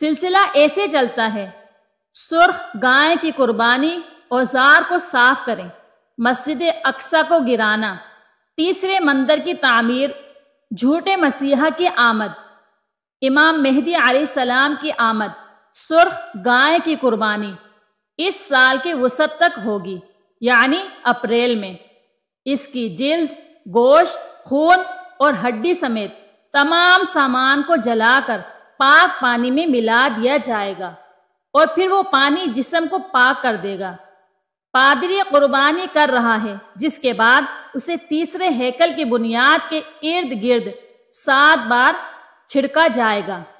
सिलसिला ऐसे चलता है सुर्ख गाय की कुर्बानी औजार को साफ करें मस्जिद अक्सा को गिराना तीसरे मंदिर की तामीर झूठे मसीहा की आमद इमाम मेहदी सलाम की आमद सुर्ख गाय की कुर्बानी इस साल के वसत तक होगी यानी अप्रैल में इसकी जिल्द गोश्त खून और हड्डी समेत तमाम सामान को जलाकर पाक पानी में मिला दिया जाएगा और फिर वो पानी जिसम को पाक कर देगा पादरी कुर्बानी कर रहा है जिसके बाद उसे तीसरे हैकल की बुनियाद के इर्द गिर्द सात बार छिड़का जाएगा